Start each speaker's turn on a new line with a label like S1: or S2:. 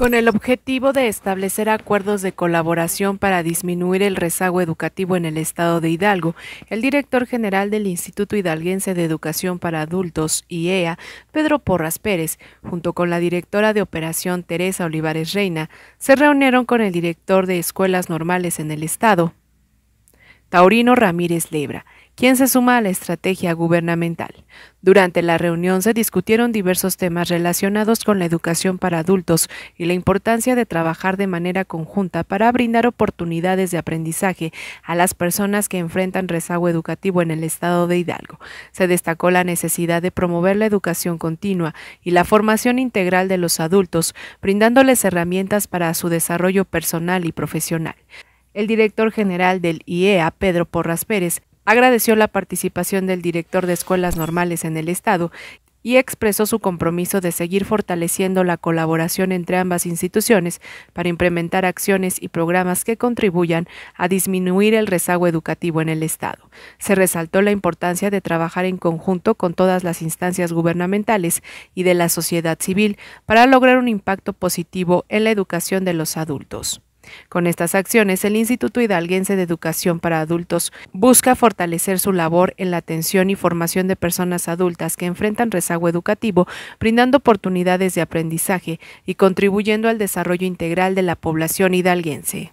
S1: Con el objetivo de establecer acuerdos de colaboración para disminuir el rezago educativo en el estado de Hidalgo, el director general del Instituto Hidalguense de Educación para Adultos, IEA, Pedro Porras Pérez, junto con la directora de operación Teresa Olivares Reina, se reunieron con el director de escuelas normales en el estado, Taurino Ramírez Lebra, quien se suma a la estrategia gubernamental. Durante la reunión se discutieron diversos temas relacionados con la educación para adultos y la importancia de trabajar de manera conjunta para brindar oportunidades de aprendizaje a las personas que enfrentan rezago educativo en el estado de Hidalgo. Se destacó la necesidad de promover la educación continua y la formación integral de los adultos, brindándoles herramientas para su desarrollo personal y profesional. El director general del IEA, Pedro Porras Pérez, agradeció la participación del director de escuelas normales en el Estado y expresó su compromiso de seguir fortaleciendo la colaboración entre ambas instituciones para implementar acciones y programas que contribuyan a disminuir el rezago educativo en el Estado. Se resaltó la importancia de trabajar en conjunto con todas las instancias gubernamentales y de la sociedad civil para lograr un impacto positivo en la educación de los adultos. Con estas acciones, el Instituto Hidalguense de Educación para Adultos busca fortalecer su labor en la atención y formación de personas adultas que enfrentan rezago educativo, brindando oportunidades de aprendizaje y contribuyendo al desarrollo integral de la población hidalguense.